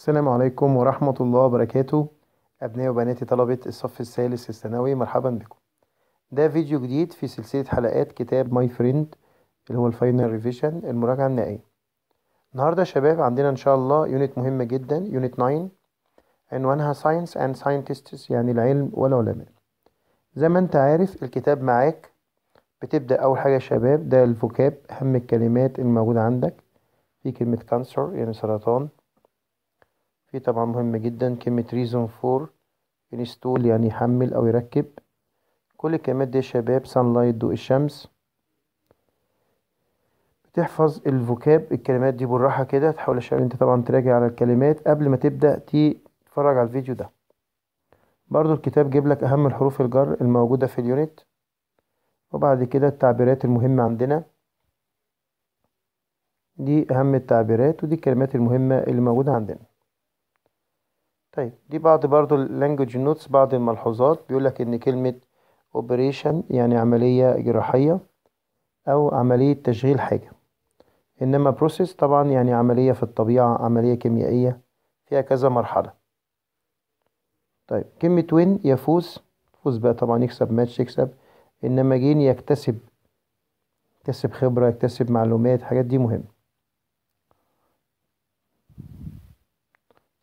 السلام عليكم ورحمة الله وبركاته أبنائي وبناتي طلبة الصف الثالث الثانوي مرحبا بكم ده فيديو جديد في سلسلة حلقات كتاب ماي فريند اللي هو الفاينل ريفيشن المراجعة النهائية النهاردة يا شباب عندنا إن شاء الله يونت مهمة جدا يونت 9 عنوانها ساينس أند ساينتستس يعني العلم والعلماء زي ما أنت عارف الكتاب معاك بتبدأ أول حاجة يا شباب ده الفوكاب أهم الكلمات الموجودة عندك في كلمة كانسر يعني سرطان في طبعا مهم جدا كلمة ريزون فور انستول يعني يحمل أو يركب كل الكلمات دي يا شباب sunlight ضوء الشمس بتحفظ الفوكاب الكلمات دي بالراحة كده تحاول يا شباب انت طبعا تراجع على الكلمات قبل ما تبدأ تتفرج على الفيديو ده برضو الكتاب جيب لك أهم الحروف الجر الموجودة في اليونت وبعد كده التعبيرات المهمة عندنا دي أهم التعبيرات ودي الكلمات المهمة اللي موجودة عندنا طيب دي بعض برضو اللانجوج نوتس بعض الملحوظات بيقولك إن كلمة اوبريشن يعني عملية جراحية أو عملية تشغيل حاجة إنما بروسيس طبعا يعني عملية في الطبيعة عملية كيميائية فيها كذا مرحلة طيب كلمة وين يفوز يفوز بقى طبعا يكسب ماتش يكسب إنما جين يكتسب يكتسب خبرة يكتسب معلومات الحاجات دي مهمة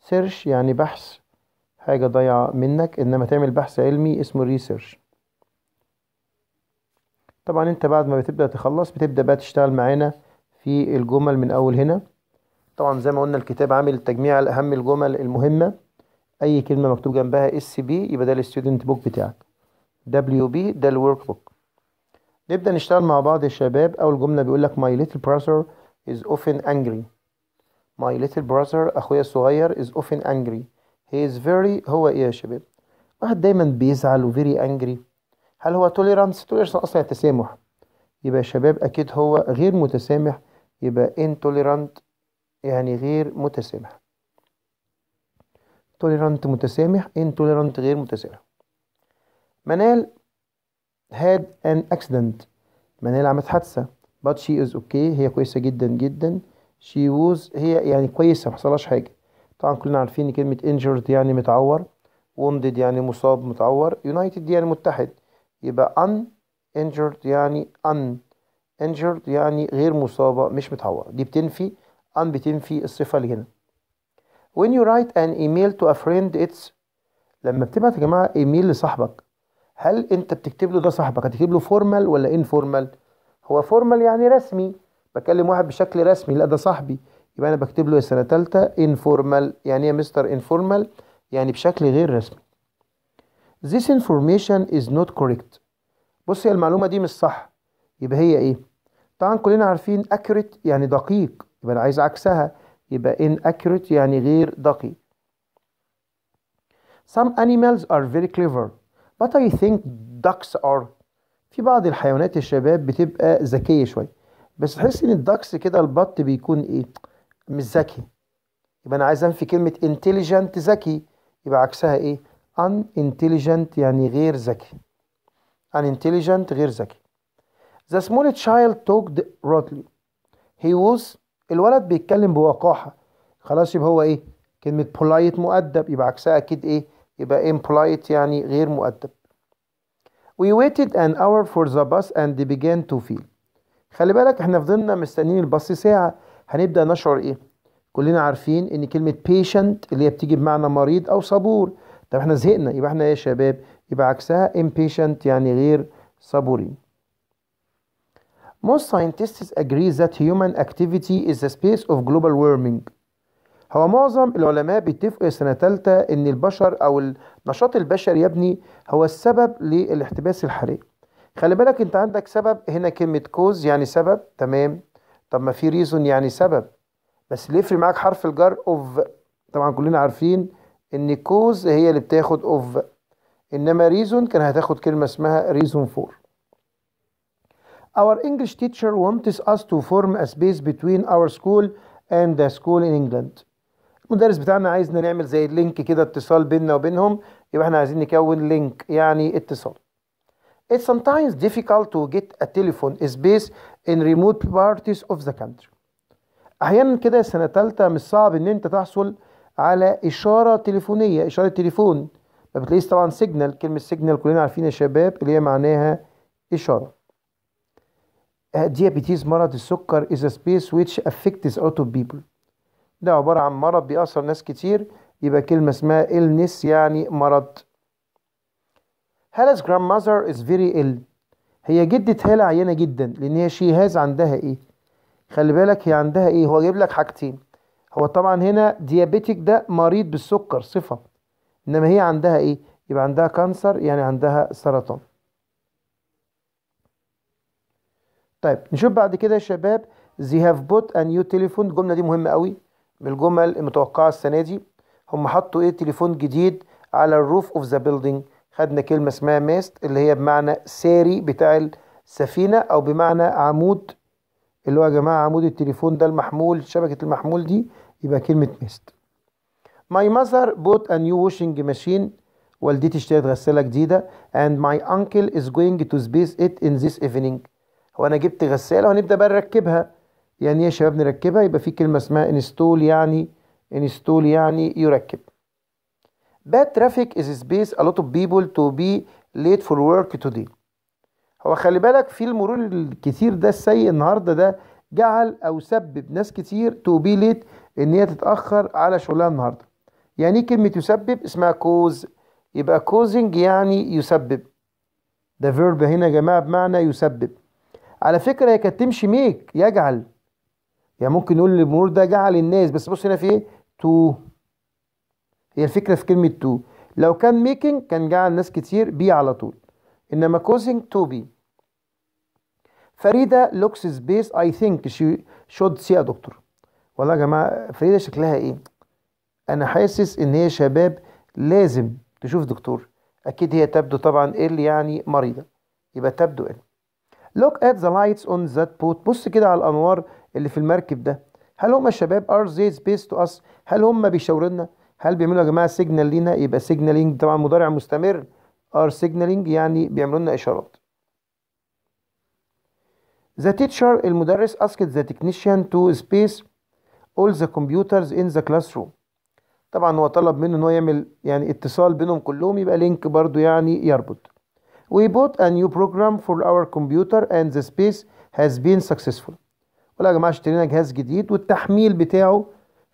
سيرش يعني بحث حاجة ضايعة منك إنما تعمل بحث علمي اسمه ريسيرش طبعا أنت بعد ما بتبدأ تخلص بتبدأ بقى تشتغل معانا في الجمل من أول هنا طبعا زي ما قلنا الكتاب عامل تجميع أهم الجمل المهمة أي كلمة مكتوب جنبها اس بي يبقى ده الستودنت بوك بتاعك دبليو بي ده الورك بوك نبدأ نشتغل مع بعض يا شباب أول جملة بيقول لك my little brother is often angry My little brother أخويا الصغير is often angry He is very هو إيه يا شباب؟ واحد دايما بيزعل و very angry هل هو tolerance؟ tolerance أصلا التسامح يبقى شباب أكيد هو غير متسامح يبقى intolerant يعني غير متسامح tolerant متسامح intolerant غير متسامح منال had an accident منال عملت حادثة but she is okay هي كويسة جدا جدا she was هي يعني كويسة محصلهاش حاجة طبعا كلنا عارفين كلمة injured يعني متعور wounded يعني مصاب متعور united يعني متحد يبقى un injured يعني un injured يعني غير مصابة مش متعورة دي بتنفي un بتنفي الصفة اللي هنا when you write an email to a friend it's لما بتبعت يا جماعة ايميل لصاحبك هل انت بتكتب له ده صاحبك هتكتب له فورمال ولا انفورمال هو فورمال يعني رسمي بكلم واحد بشكل رسمي لا ده صاحبي يبقى انا بكتب له يا سنه ثالثه انفورمال يعني ايه مستر انفورمال يعني بشكل غير رسمي This information is not correct بص هي المعلومه دي مش صح يبقى هي ايه طبعا كلنا عارفين accurate يعني دقيق يبقى انا عايز عكسها يبقى inaccurate يعني غير دقيق Some animals are very clever but I think ducks are في بعض الحيوانات الشباب بتبقى ذكية شوية بس تحس ان الدكس كده البط بيكون ايه مش ذكي يبقى انا عايز انفي كلمه انتليجنت ذكي يبقى عكسها ايه ان انتليجنت يعني غير ذكي ان انتليجنت غير ذكي ذا سمول تشايلد توكد رودلي هي was الولد بيتكلم بوقاحه خلاص يبقى هو ايه كلمه بولايت مؤدب يبقى عكسها اكيد ايه يبقى impolite يعني غير مؤدب We waited an hour for the bus and began to feel خلي بالك احنا فضلنا مستنيين البص ساعة هنبدأ نشعر ايه كلنا عارفين ان كلمة patient اللي هي بتيجي بمعنى مريض او صبور طب احنا زهقنا يبقى احنا يا شباب يبقى عكسها impatient يعني غير صبورين Most scientists agree that human activity is the space of global warming. هو معظم العلماء بيتفقوا سنة تالتة إن البشر أو النشاط البشري يا ابني هو السبب للاحتباس الحراري. خلي بالك انت عندك سبب هنا كلمة كوز يعني سبب تمام طب ما في ريزون يعني سبب بس اللي يفرق معاك حرف الجر اوف طبعا كلنا عارفين ان كوز هي اللي بتاخد اوف انما ريزون كان هتاخد كلمة اسمها ريزون فور Our English teacher wants us to form a space between our school and the school in England. المدرس بتاعنا عايزنا نعمل زي اللينك كده اتصال بيننا وبينهم يبقى احنا عايزين نكون لينك يعني اتصال. It's sometimes difficult to get a telephone space in remote parties of the country. أحيانا كده سنة تالتة مش صعب إن أنت تحصل على إشارة تليفونية إشارة تليفون ما بتلاقيش طبعا سيجنال كلمة سيجنال كلنا عارفين يا شباب اللي هي معناها إشارة آه، diabetes مرض السكر is a space which affects a lot of people ده عبارة عن مرض بيأثر ناس كتير يبقى كلمة اسمها illness يعني مرض جراند grandmother is very ill هي جدة هالة عيانة جدا لأن هي شي هاز عندها إيه خلي بالك هي عندها إيه هو جايب لك حاجتين هو طبعا هنا ديابيتيك ده مريض بالسكر صفة إنما هي عندها إيه يبقى عندها كانسر يعني عندها سرطان طيب نشوف بعد كده يا شباب they have bought a new telephone الجملة دي مهمة قوي من الجمل المتوقعة السنة دي هم حطوا ايه تليفون جديد على الروف اوف ذا building خدنا كلمة اسمها ميست اللي هي بمعنى ساري بتاع السفينة أو بمعنى عمود اللي هو يا جماعة عمود التليفون ده المحمول شبكة المحمول دي يبقى كلمة ميست My mother bought a new washing machine والدتي اشترت غسالة جديدة and my uncle is going to space it in this evening هو أنا جبت غسالة وهنبدأ بقى نركبها يعني ايه يا شباب نركبها يبقى في كلمة اسمها انستول يعني انستول يعني يركب bad traffic is space a lot of people to be late for work today هو خلي بالك في المرور الكتير ده السيء النهارده ده جعل او سبب ناس كتير to be late ان هي تتاخر على شغلها النهارده يعني ايه كلمه يسبب اسمها كوز يبقى كوزنج يعني يسبب ده فيرب هنا يا جماعه بمعنى يسبب على فكره هي كانت تمشي ميك يجعل يعني ممكن نقول المرور ده جعل الناس بس بص هنا في ايه تو هي الفكرة في كلمة تو لو كان ميكنج كان جعل ناس كتير بي على طول إنما كوزنج تو بي فريدة لوكس سبيس أي ثينك شي شود سي دكتور والله يا جماعة فريدة شكلها إيه أنا حاسس إن هي شباب لازم تشوف دكتور أكيد هي تبدو طبعا إل يعني مريضة يبقى تبدو إيه؟ Look at the lights on that boat بص كده على الأنوار اللي في المركب ده هل هم الشباب are they space to us هل هم بيشاورنا هل بيعملوا يا جماعه سيجنال لينا يبقى سيجنالينج طبعا مضارع مستمر ار سيجنالينج يعني بيعملوا لنا اشارات The teacher المدرس asked the technician to space all the computers in the classroom طبعا هو طلب منه ان هو يعمل يعني اتصال بينهم كلهم يبقى لينك برضو يعني يربط We bought a new program for our computer and the space has been successful ولا يا جماعة اشترينا جهاز جديد والتحميل بتاعه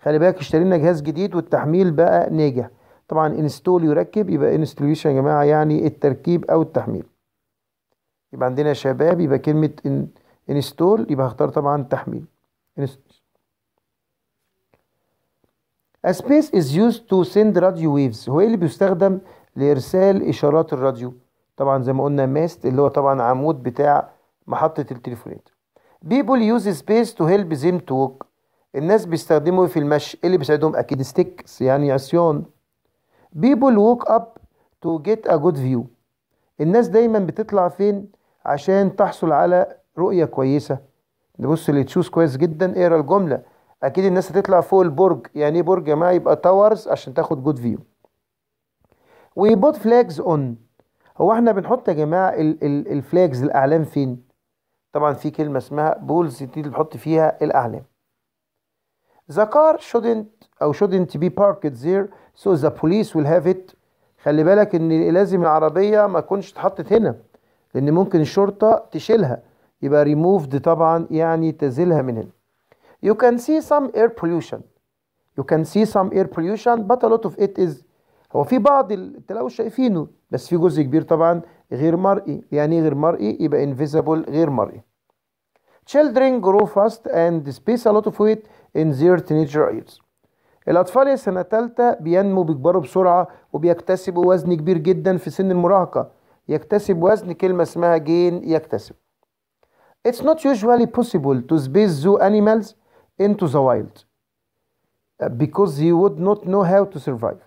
خلي بالك اشترينا جهاز جديد والتحميل بقى ناجح طبعا انستول يركب يبقى انستوليشن يا جماعه يعني التركيب او التحميل يبقى عندنا شباب يبقى كلمه انستول يبقى هختار طبعا تحميل A space is used to send radio waves هو إيه اللي بيستخدم لارسال اشارات الراديو طبعا زي ما قلنا ماست اللي هو طبعا عمود بتاع محطه التليفونات People use space to help them talk الناس بيستخدموا في المشي ايه اللي بيساعدهم اكيد ستيكس يعني عصيان بيبول ووك اب تو جيت ا جود فيو الناس دايما بتطلع فين عشان تحصل على رؤيه كويسه نبص تشوز كويس جدا اقرا الجمله اكيد الناس هتطلع فوق البرج يعني ايه برج يا جماعه يبقى تاورز عشان تاخد جود فيو بوت فلاجز اون هو احنا بنحط يا جماعه ال ال الفلاجز الاعلام فين طبعا في كلمه اسمها بولز دي بنحط فيها الاعلام The car shouldn't أو shouldn't be parked there so the police will have it خلي بالك إن لازم العربية ما تكونش اتحطت هنا لأن ممكن الشرطة تشيلها يبقى removed طبعا يعني تزيلها من هنا. You can see some air pollution. You can see some air pollution but a lot of it is هو في بعض تلاقوا شايفينه بس في جزء كبير طبعا غير مرئي يعني غير مرئي يبقى invisible غير مرئي children grow fast and space a lot of weight in their teenager years الأطفال يا سنة تالتة بينمو بيكبروا بسرعة وبيكتسبوا وزن كبير جدا في سن المراهقة يكتسب وزن كلمة اسمها جين يكتسب It's not usually possible to space zoo animals into the wild uh, because they would not know how to survive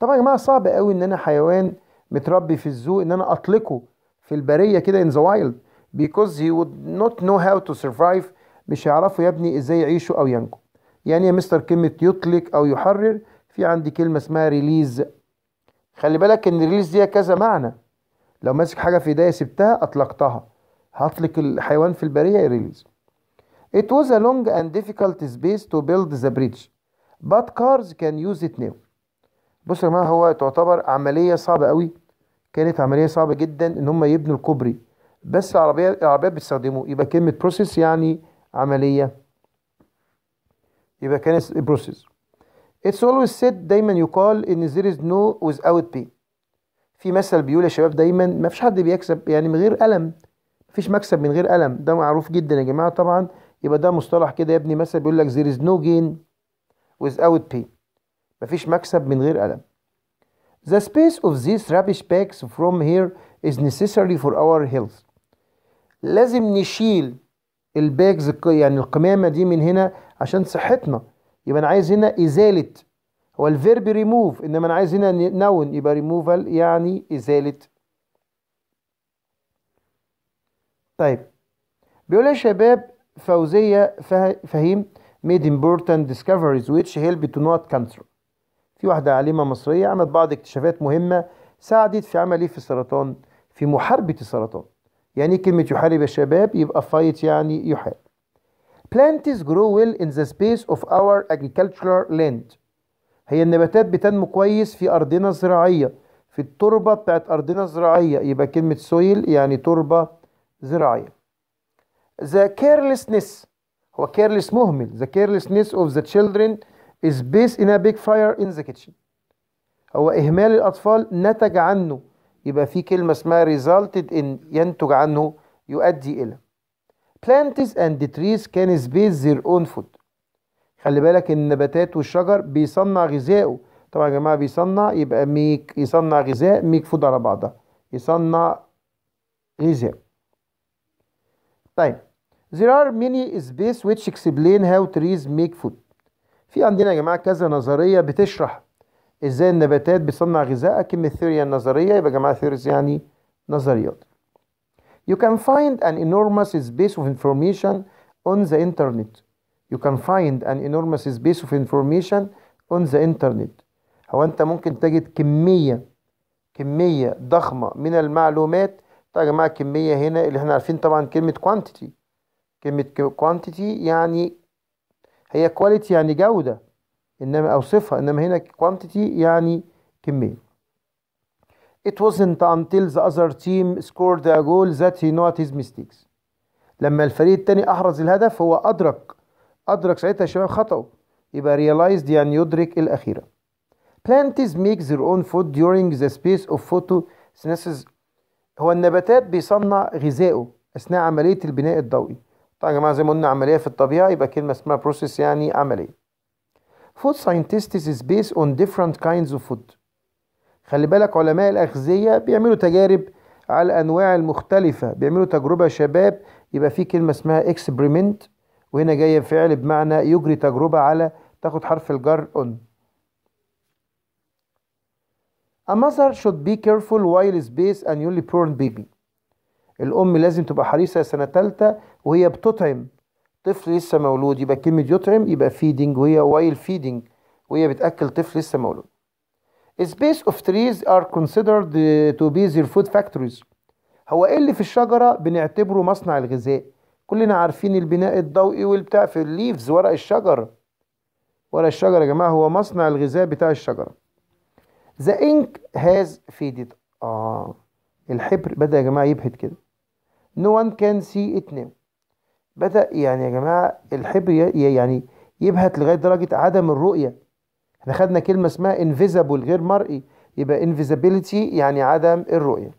طبعا يا جماعة صعب قوي ان انا حيوان متربي في الزو ان انا اطلقه في البرية كده in the wild because he would not know how to survive مش هيعرفوا يا ابني ازاي يعيشوا او ينجوا يعني يا مستر كلمة يطلق او يحرر في عندي كلمة اسمها ريليز خلي بالك ان ريليز دي كذا معنى لو ماسك حاجة في ايديا سبتها اطلقتها هطلق الحيوان في البرية ريليز It was a long and difficult space to build the bridge but cars can use it now بصوا يا جماعة هو تعتبر عملية صعبة قوي كانت عملية صعبة جدا ان هم يبنوا الكوبري بس العربية العربيات بتستخدمه يبقى كلمة بروسيس يعني عملية يبقى كان بروسيس اتس اولويز سيد دايما يقال ان ذير از نو ويز اوت بي في مثل بيقول يا شباب دايما ما فيش حد بيكسب يعني من غير ألم مفيش مكسب من غير ألم ده معروف جدا يا جماعة طبعا يبقى ده مصطلح كده يا ابني مثل بيقول لك ذير نو جين ويز اوت without ما مفيش مكسب من غير ألم The space of these rubbish bags from here is necessary for our health لازم نشيل الباجز يعني القمامه دي من هنا عشان صحتنا يبقى انا عايز هنا ازاله هو الفيرب ريموف انما انا عايز هنا نون يبقى ريموفال يعني ازاله طيب بيقول يا شباب فوزيه فهيم ميد امبورتنت ديسكفريز ويتش هيلب تو نوت كانسر في واحدة عالمة مصرية عملت بعض اكتشافات مهمة ساعدت في ايه في السرطان في محاربة السرطان يعني كلمة يحارب الشباب يبقى fight يعني يحارب plants grow well in the space of our agricultural land هي النباتات بتنمو كويس في أرضنا الزراعية في التربة بتاعت أرضنا الزراعية يبقى كلمة soil يعني تربة زراعية the carelessness هو careless مهمل the carelessness of the children is based in a big fire in the kitchen هو إهمال الأطفال نتج عنه يبقى في كلمة اسمها resulted ان ينتج عنه يؤدي إلى plants and trees can space their own food خلي بالك ان النباتات والشجر بيصنع غذائه طبعا يا جماعة بيصنع يبقى ميك يصنع غذاء ميك فود على بعضها يصنع غذاء طيب There are many space which explain how trees make food في عندنا يا جماعة كذا نظرية بتشرح ازاي النباتات بتصنع غذاءها من الثيوريا النظريه يبقى جماعه ثيوريز يعني نظريات You can find an enormous space of information on the internet. You can find an enormous space of information on the internet. هو أنت ممكن تجد كمية كمية ضخمة من المعلومات طيب يا جماعة كمية هنا اللي احنا عارفين طبعا كلمة quantity كلمة quantity يعني هي quality يعني جودة إنما أوصفها إنما هنا quantity يعني كمية It wasn't until the other team scored a goal that he noticed his mistakes لما الفريق الثاني أحرز الهدف هو أدرك أدرك ساعتها الشباب خطأه يبقى realized يعني يدرك الأخيرة Plants make their own food during the space of photosynthesis هو النباتات بيصنع غذائه أثناء عملية البناء الضوئي طبعا يا جماعة زي ما قلنا عملية في الطبيعة يبقى كلمة اسمها process يعني عملية food scientists is based on different kinds of food خلي بالك علماء الأغذية بيعملوا تجارب على الأنواع المختلفة بيعملوا تجربة شباب يبقى في كلمة اسمها experiment وهنا جاية فعل بمعنى يجري تجربة على تاخد حرف الجر on A mother should be careful while space on newly born baby الأم لازم تبقى حريصة سنة تالتة وهي بتطعم طفل لسه مولود يبقى كلمة يطعم يبقى فيدينج وهي وايل فيدينج وهي بتأكل طفل لسه مولود. Space of trees are considered to be their food factories. هو ايه اللي في الشجرة بنعتبره مصنع الغذاء؟ كلنا عارفين البناء الضوئي والبتاع في الليفز ورق الشجر. ورق الشجر يا جماعة هو مصنع الغذاء بتاع الشجرة. The ink has faded. آه الحبر بدأ يا جماعة يبهت كده. No one can see it now. بدأ يعني يا جماعة الحبر يعني يبهت لغاية درجة عدم الرؤية احنا خدنا كلمة اسمها انفيزابل غير مرئي يبقى انفيزابيلتي يعني عدم الرؤية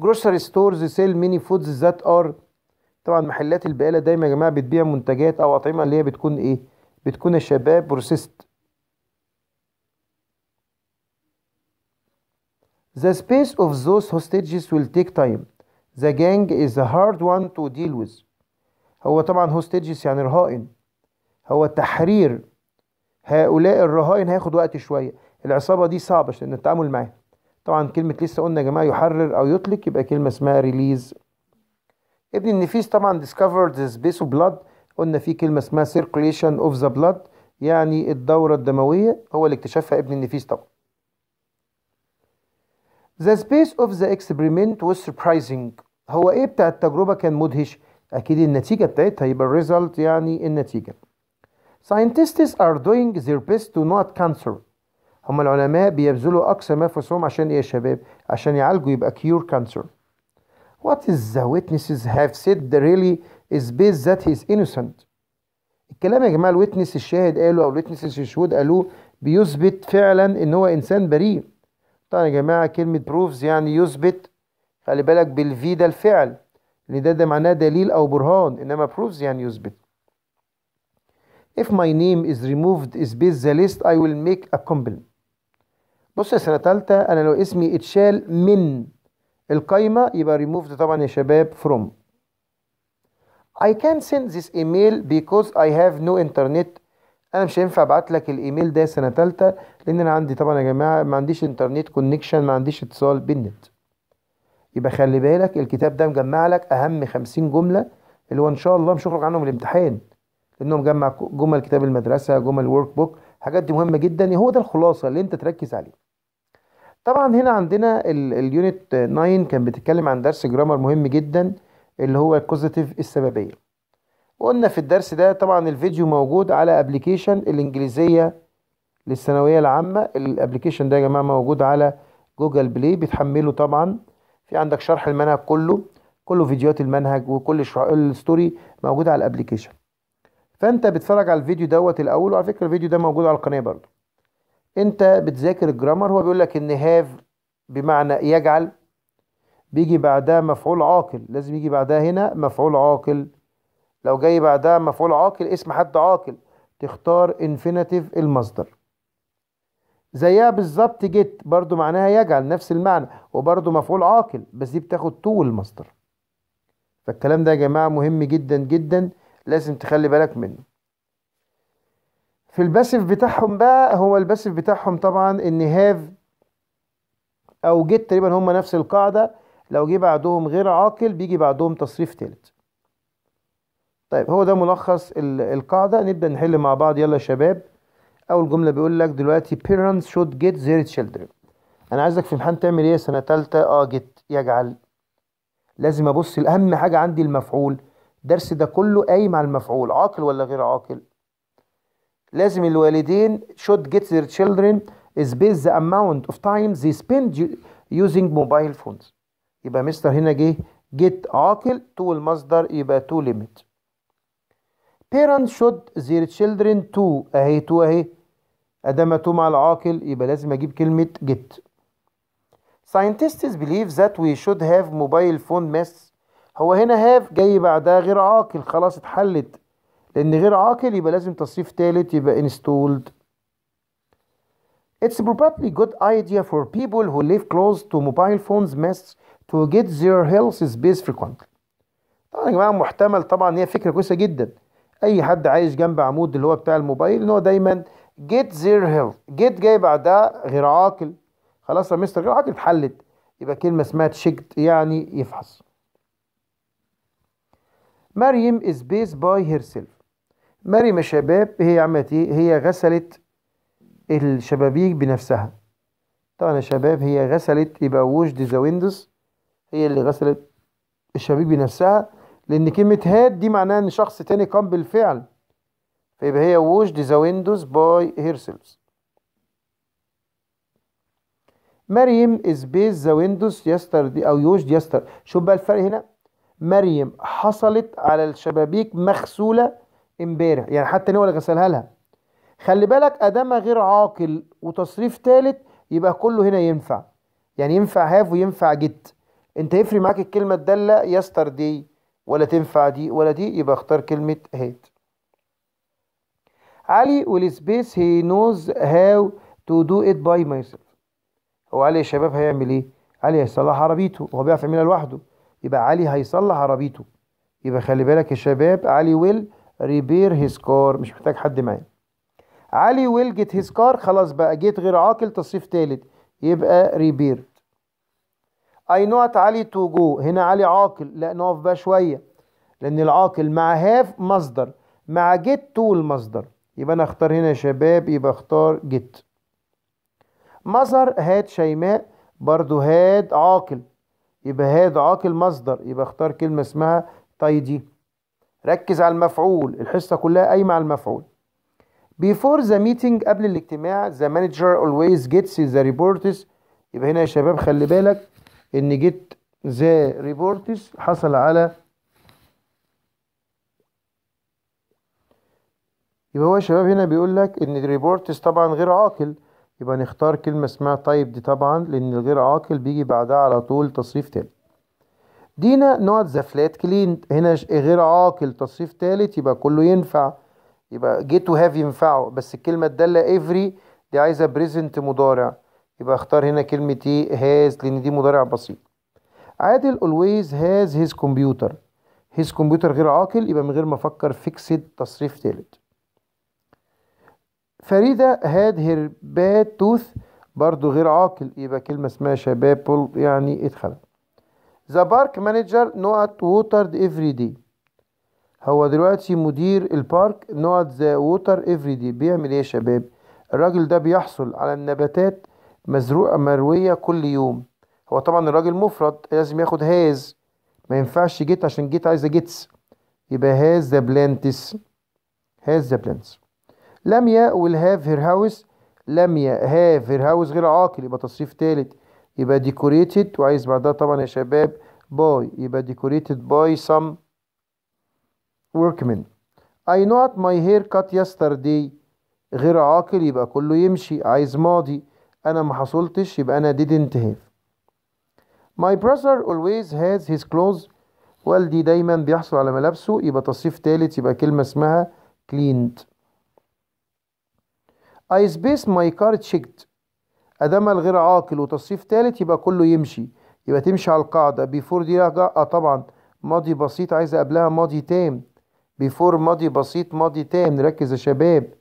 جروسري ستورز سيل ميني فودز ذات ار طبعا محلات البقاله دايما يا جماعه بتبيع منتجات او اطعمه اللي هي بتكون ايه بتكون الشباب بروسيست The space of those hostages will take time The gang is a hard one to deal with هو طبعا هوستجز يعني رهائن هو التحرير هؤلاء الرهائن هياخد وقت شوية العصابة دي صعبة عشان التعامل معاها طبعا كلمة لسه قلنا يا جماعة يحرر أو يطلق يبقى كلمة اسمها ريليز ابن النفيس طبعا discovered the space of blood قلنا في كلمة اسمها circulation of the blood يعني الدورة الدموية هو اللي اكتشفها ابن النفيس طبعا The space of the experiment was surprising هو ايه بتاع التجربه كان مدهش اكيد النتيجه بتاعتها يبقى الريزلت يعني إيه النتيجه scientists are doing their best to not cancer هم العلماء بيبذلوا اقصى ما في وسعهم عشان ايه يا شباب عشان يعالجوا يبقى كيور كانسر what is the witnesses have said really is based that he is innocent الكلام يا جماعه الويتنس الشاهد قاله او الويتنس الشهود قالوه بيثبت فعلا ان هو انسان بريء طبعا يا جماعه كلمه بروفز يعني يثبت خلي بالك بالفي ده الفعل ان ده ده معناه دليل او برهان انما proves يعني يثبت if my name is removed is based the list I will make a compliment بص يا سنة تالتة انا لو اسمي اتشال من القايمة يبقى removed طبعا يا شباب from I can send this email because I have no internet انا مش هينفع ابعت لك الايميل ده سنه ثالثه لان انا عندي طبعا يا جماعه ما عنديش انترنت كونكشن ما عنديش اتصال بالنت يبقى خلي بالك الكتاب ده مجمع لك اهم 50 جمله اللي هو ان شاء الله مش هخرج عنهم الامتحان لانه مجمع جمل كتاب المدرسه جمل الورك بوك حاجات دي مهمه جدا يعني هو ده الخلاصه اللي انت تركز عليه طبعا هنا عندنا اليونت 9 كان بتتكلم عن درس جرامر مهم جدا اللي هو الكوزيتيف السببيه وقلنا في الدرس ده طبعا الفيديو موجود على ابلكيشن الانجليزيه للثانويه العامه الابلكيشن ده يا جماعه موجود على جوجل بلاي بتحمله طبعا في عندك شرح المنهج كله كله فيديوهات المنهج وكل الستوري موجوده على الابلكيشن فانت بتتفرج على الفيديو دوت الاول وعلى فكره الفيديو ده موجود على القناه برضو انت بتذاكر الجرامر هو بيقول لك ان هاف بمعنى يجعل بيجي بعدها مفعول عاقل لازم يجي بعدها هنا مفعول عاقل لو جاي بعدها مفعول عاقل اسم حد عاقل تختار انفينيتيف المصدر زيها بالظبط جت برضو معناها يجعل نفس المعنى وبرضو مفعول عاقل بس دي بتاخد تو المصدر فالكلام ده يا جماعة مهم جدا جدا لازم تخلي بالك منه في الباسف بتاعهم بقى هو الباسف بتاعهم طبعا ان هاف او جت تقريبا هم نفس القاعدة لو جه بعدهم غير عاقل بيجي بعدهم تصريف تالت طيب هو ده ملخص القاعدة نبدأ نحل مع بعض يلا يا شباب اول جمله بيقول لك دلوقتي parents should get their children انا عايزك في امتحان تعمل ايه سنه ثالثه اه جيت يجعل لازم ابص الاهم حاجه عندي المفعول الدرس ده كله قايم على المفعول عاقل ولا غير عاقل لازم الوالدين should get their children is based the amount of time they spend using mobile phones يبقى مستر هنا جه get عاقل to المصدر يبقى to limit parents should their children to اهي to اهي أدمته مع العاقل يبقى لازم أجيب كلمة جبت Scientists believe that we should have mobile phone mess هو هنا have جاي بعدها غير عاقل خلاص اتحلت لأن غير عاقل يبقى لازم تصريف تالت يبقى installed It's probably good idea for people who live close to mobile phones mess to get their health space frequently طبعا يا جماعة محتمل طبعا هي فكرة كويسة جدا أي حد عايش جنب عمود اللي هو بتاع الموبايل إن هو دايما جيت زير هيلث جيت جاي بعدها غير عاقل خلاص يا مستر غير عاقل اتحلت يبقى كلمة اسمها تشيكت يعني يفحص مريم از بيس باي هيرسيلف مريم يا شباب هي عملت ايه هي غسلت الشبابيك بنفسها طبعا يا شباب هي غسلت يبقى ووش دي ذا ويندوز هي اللي غسلت الشبابيك بنفسها لان كلمه هاد دي معناها ان شخص تاني قام بالفعل فيبقى هي ووجد ذا ويندوز باي هيرسلز مريم از بيز ذا ويندوز دي او يوجد يستر شوف بقى الفرق هنا مريم حصلت على الشبابيك مغسوله امبارح يعني حتى هو اللي غسلها لها خلي بالك ادام غير عاقل وتصريف ثالث يبقى كله هنا ينفع يعني ينفع هاف وينفع جد انت يفرق معاك الكلمه الداله يستر دي ولا تنفع دي ولا دي يبقى اختار كلمه هات علي والسبيس هي نوز هاو تو دو ات باي ماي سيلف هو علي يا شباب هيعمل ايه علي هيصلح عربيته هو بيعرف يعملها لوحده يبقى علي هيصلح عربيته يبقى خلي بالك يا شباب علي ويل ريبير هيز كار مش محتاج حد معاه علي ويل جيت هيز كار خلاص بقى جيت غير عاقل تصريف تالت يبقى ريبير اي نوت علي تو جو هنا علي عاقل لا نقف بقى شويه لان العاقل مع هاف مصدر مع جيت تو المصدر يبقى انا اختار هنا شباب يبقى اختار جت مصدر هاد شيماء برضو هاد عاقل يبقى هاد عاقل مصدر يبقى اختار كلمة اسمها تايدي ركز على المفعول الحصة كلها قايمة على المفعول before the meeting قبل الاجتماع the manager always gets the reports يبقى هنا يا شباب خلي بالك ان جيت ذا ريبورتس حصل على يبقى هو يا شباب هنا بيقول لك ان الريبورتس طبعا غير عاقل يبقى نختار كلمة اسمها طيب دي طبعا لأن الغير عاقل بيجي بعدها على طول تصريف تالت دينا نوت ذا فلات كلين هنا غير عاقل تصريف تالت يبقى كله ينفع يبقى جيت وهاف ينفعه بس الكلمة الدالة افري دي عايزة بريزنت مضارع يبقى اختار هنا كلمة ايه هاز لأن دي مضارع بسيط عادل اولويز هاز هيز كمبيوتر هيز كمبيوتر غير عاقل يبقى من غير ما افكر فيكسد تصريف تالت فريدة هاد توث برضو غير عاقل يبقى كلمة اسمها شبابل يعني اتخلق ذا بارك مانجر not ووترد افري دي هو دلوقتي مدير البارك نوت ذا ووتر افري دي بيعمل ايه يا شباب الراجل ده بيحصل على النباتات مزروعة مروية كل يوم هو طبعا الراجل مفرد لازم ياخد هاز ما ينفعش جيت عشان جيت عايزة جيتس يبقى هاز ذا بلانتس هاز ذا بلانتس لميا will have her house لميا have her house غير عاقل يبقى تصريف ثالث يبقى decorated وعايز بعدها طبعا يا شباب باي يبقى decorated by some workmen I not my hair cut yesterday غير عاقل يبقى كله يمشي عايز ماضي انا ما حصلتش يبقى انا didn't have My brother always has his clothes والدي دايما بيحصل على ملابسه يبقى تصريف ثالث يبقى كلمة اسمها cleaned I space my car checked أدام الغير عاقل وتصريف ثالث يبقى كله يمشي يبقى تمشي على القاعدة before دي اه طبعا ماضي بسيط عايز قبلها ماضي تام before ماضي بسيط ماضي تام نركز يا شباب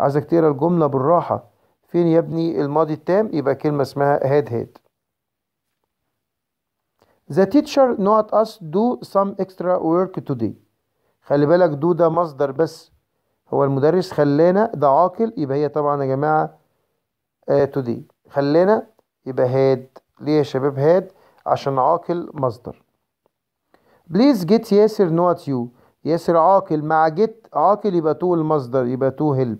عايزك تقرا الجملة بالراحة فين يا ابني الماضي التام يبقى كلمة اسمها هاد هاد The teacher not us do some extra work today خلي بالك دو ده مصدر بس هو المدرس خلانا ده عاقل يبقى هي طبعا يا جماعة آه دي خلانا يبقى هاد ليه يا شباب هاد عشان عاقل مصدر بليز جيت ياسر نوت يو ياسر عاقل مع جيت عاقل يبقى تو المصدر يبقى تو هيلب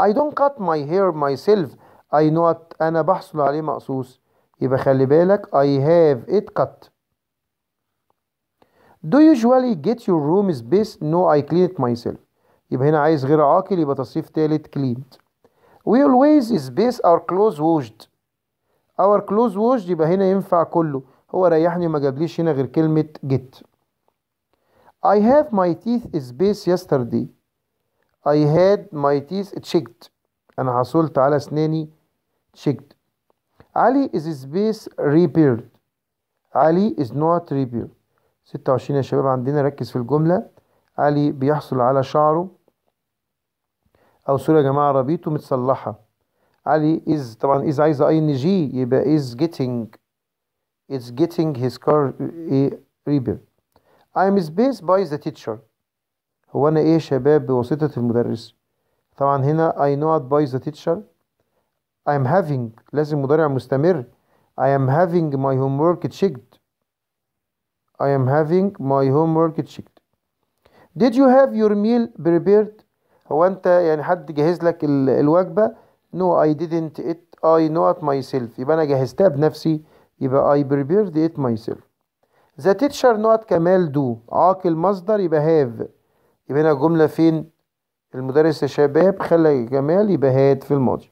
I don't cut my hair myself I not أنا بحصل عليه مقصوص يبقى خلي بالك I have it cut Do you usually get your room space? No I clean it myself يبقى هنا عايز غير عاقل يبقى تصريف تالت cleaned we always space our clothes washed our clothes washed يبقى هنا ينفع كله هو ريحني ما جابليش هنا غير كلمة get I have my teeth spaced yesterday I had my teeth checked أنا حصلت على أسناني checked علي is space repaired علي is not repaired 26 يا شباب عندنا ركز في الجملة علي بيحصل على شعره او سوري يا جماعه عربيته متصلحه علي is طبعا is عايزه اي ان جي يبقى is getting is getting his car repaired I'm space by the teacher هو انا ايه شباب بواسطه المدرس طبعا هنا I know by the teacher I'm having لازم مضارع مستمر I am having my homework checked I am having my homework checked Did you have your meal prepared هو انت يعني حد جهز لك الوجبه نو اي didnt اي نوت ماي سيلف يبقى انا جهزتها بنفسي يبقى اي بريبيرد ات ماي سيلف ذا تيتشر نوت كمال دو عاقل مصدر يبقى هاف يبقى هنا الجمله فين المدرس شباب خلى جمال يبقى هاد في الماضي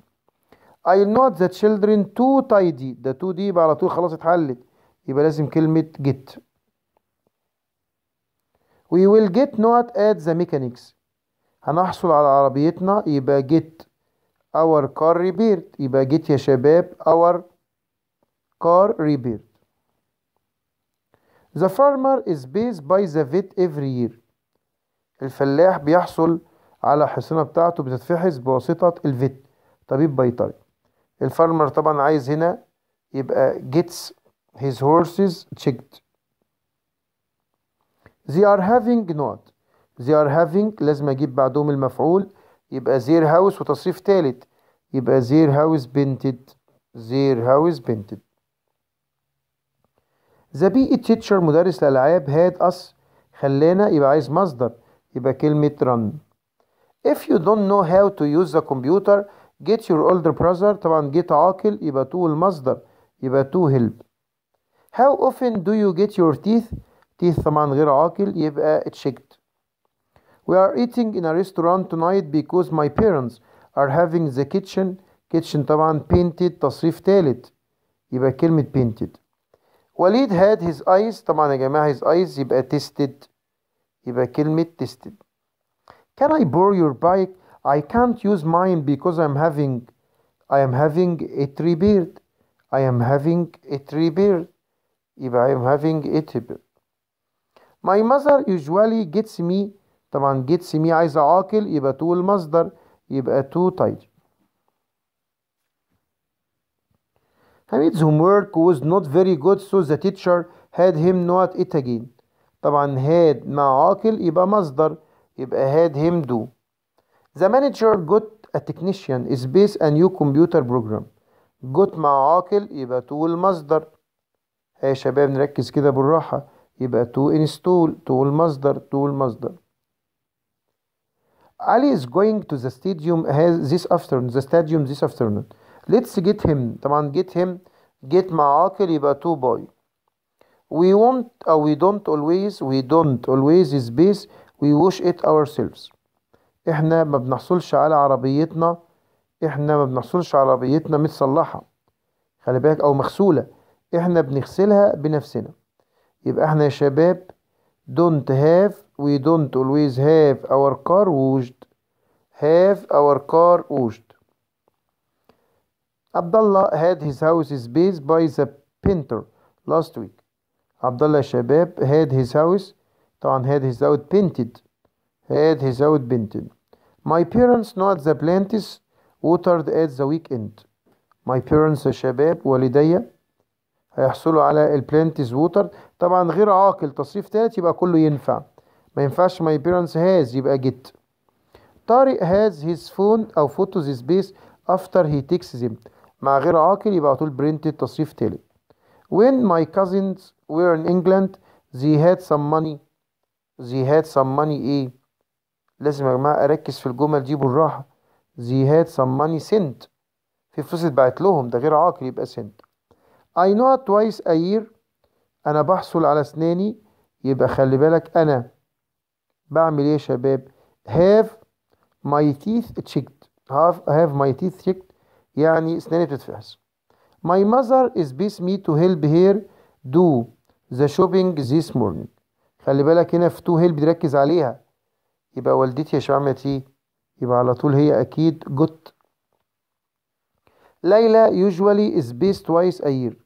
اي نوت ذا تشيلدرن تو تايدي ده تو دي يبقى على طول خلاص اتحلت يبقى لازم كلمة جيت وي ويل جيت نوت ات ذا ميكانكس هنحصل على عربيتنا يبقى جيت اور كار ريبيرت يبقى جيت يا شباب اور كار ريبيرت The farmer is paid by the vet every year الفلاح بيحصل على حصينه بتاعته بتتفحص بواسطة الفيت طبيب بيطري الفارمر طبعا عايز هنا يبقى gets his horses checked they are having not they are having لازم اجيب بعدهم المفعول يبقى their house وتصريف ثالث يبقى their house painted their house painted the PE teacher مدرس الالعاب had us خلانا يبقى عايز مصدر يبقى كلمة run if you don't know how to use the computer get your older brother طبعا جيت عاقل يبقى to المصدر يبقى to help how often do you get your teeth teeth طبعا غير عاقل يبقى checked We are eating in a restaurant tonight because my parents are having the kitchen kitchen طبعا painted تصريف I يبقى كلمة painted وليد had his eyes طبعا يا جماعة his eyes يبقى tested يبقى كلمة tested Can I borrow your bike? I can't use mine because I'm having I am having it repaired I am having tree beard يبقى I am having a repaired My mother usually gets me طبعا جيت سمي عايزة عاقل يبقى تو المصدر يبقى تو تايد Hamid's homework was not very good so the teacher had him not it again طبعا had مع عاقل يبقى مصدر يبقى had him do The manager got a technician space a new computer program got مع عاقل يبقى to المصدر يا شباب نركز كده بالراحة يبقى to install to المصدر to المصدر علي is going to the stadium this afternoon the stadium this afternoon let's get him طبعا get him get مع عاقل يبقى to boy we won't or we don't always we don't always is base we wash it ourselves احنا ما بنحصلش على عربيتنا احنا ما بنحصلش على عربيتنا متصلحة خلي بالك او مغسولة احنا بنغسلها بنفسنا يبقى احنا يا شباب don't have we don't always have our car washed have our car washed Abdullah had his house based by the painter last week Abdullah Shabab had his house Tan had his house painted had his house painted my parents not the plants watered at the weekend my parents Shabab والدي هيحصلوا على البلانتيز ووتر طبعا غير عاقل تصريف تالت يبقى كله ينفع ما ينفعش my parents هاز يبقى جيت طارق هاز هيز فون أو photos بيس افتر هي تيكس ذيم مع غير عاقل يبقى على طول برنتد تصريف تالت when my cousins were in England they had some money they had some money ايه لازم يا جماعة أركز في الجمل دي بالراحة they had some money sent في فلوس اتبعت لهم ده غير عاقل يبقى sent I not twice a year أنا بحصل على أسناني يبقى خلي بالك أنا بعمل إيه يا شباب have my teeth checked have, have my teeth checked يعني أسناني بتتفحص My mother is with me to help her do the shopping this morning خلي بالك هنا في تو help بتركز عليها يبقى والدتي يا شباب عملت ايه يبقى على طول هي اكيد جوت ليلى usually is best twice a year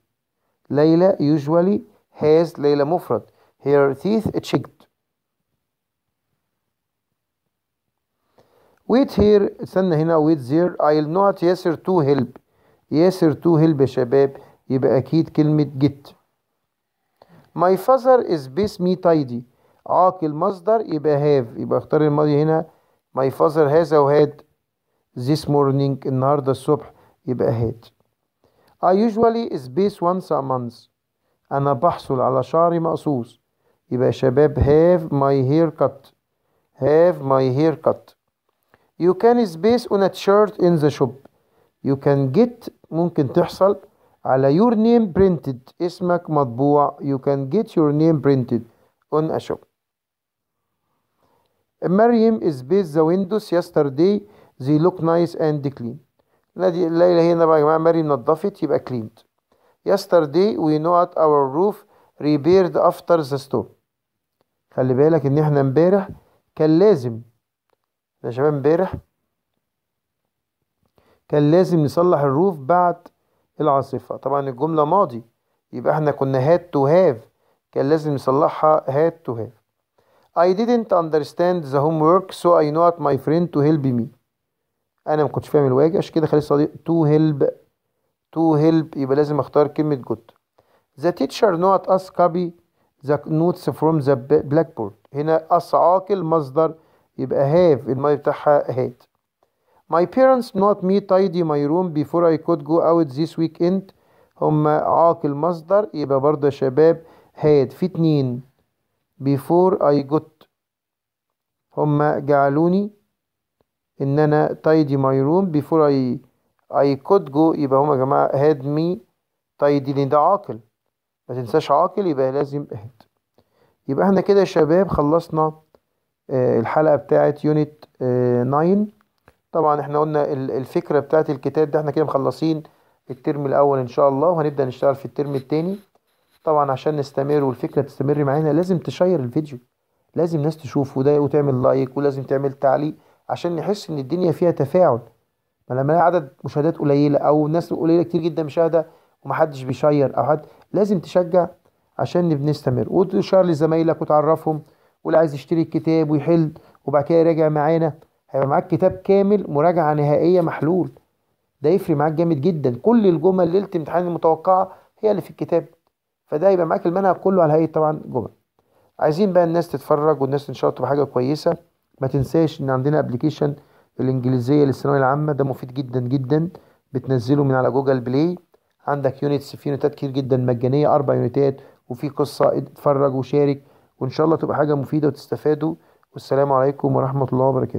ليلى usually has ليلى مفرد her teeth checked wait here استنى هنا wait there I'll not ياسر to help ياسر to help يا شباب يبقى أكيد كلمة get my father is best me tidy عاقل مصدر يبقى have يبقى اختار الماضي هنا my father has أو had this morning النهاردة الصبح يبقى had I usually space once a month أنا بحصل على شعري مقصوص يبقى شباب have my hair cut. have my hair cut. you can space on a shirt in the shop you can get ممكن تحصل على your name printed اسمك مطبوع you can get your name printed on a shop مريم based the windows yesterday they look nice and clean الذي الليلة هنا بقى يا جماعة ماري نظفت يبقى كليند yesterday we not our roof repaired after the storm خلي بالك ان احنا امبارح كان لازم يا شباب امبارح كان لازم نصلح الروف بعد العاصفة طبعا الجملة ماضي يبقى احنا كنا هاد تو هاف كان لازم نصلحها هاد تو هاف I didn't understand the homework so I know at my friend to help me انا ما كنتش فاهم الواجب عشان كده خليت صديق تو هيلب تو هيلب يبقى لازم اختار كلمه جود ذا تيتشر نوت اس كابي ذا نوتس فروم ذا بلاك بورد هنا اس عاقل مصدر يبقى هاف الماي بتاعها هاد My parents not me tidy my room before I could go out this weekend هم عاقل مصدر يبقى برضه يا شباب هاد في اتنين before I got هم جعلوني ان انا تايدي ماي روم بيفور اي اي كود جو يبقى هما يا جماعة هاد مي تايدي لان ده عاقل ما تنساش عاقل يبقى لازم هاد يبقى احنا كده يا شباب خلصنا آه، الحلقة بتاعت يونت 9 آه، طبعا احنا قلنا الفكرة بتاعت الكتاب ده احنا كده مخلصين الترم الأول إن شاء الله وهنبدأ نشتغل في الترم التاني طبعا عشان نستمر والفكرة تستمر معانا لازم تشير الفيديو لازم ناس تشوفه ده وتعمل لايك ولازم تعمل تعليق عشان نحس ان الدنيا فيها تفاعل ما لما عدد مشاهدات قليله او ناس قليله كتير جدا مشاهده ومحدش بيشير او حد لازم تشجع عشان بنستمر وتشير لزمايلك وتعرفهم واللي عايز يشتري الكتاب ويحل وبعد كده يراجع معانا هيبقى معاك كتاب كامل مراجعه نهائيه محلول ده يفرق معاك جامد جدا كل الجمل ليله الامتحان المتوقعه هي اللي في الكتاب فده يبقى معاك المنهج كله على هيئه طبعا جمل عايزين بقى الناس تتفرج والناس تبقى حاجه كويسه ما تنساش ان عندنا ابلكيشن الانجليزيه للثانويه العامه ده مفيد جدا جدا بتنزله من على جوجل بلاي عندك يونتس في يونتات كتير جدا مجانيه اربع يونتات وفي قصه اتفرج وشارك وان شاء الله تبقى حاجه مفيده وتستفادوا والسلام عليكم ورحمه الله وبركاته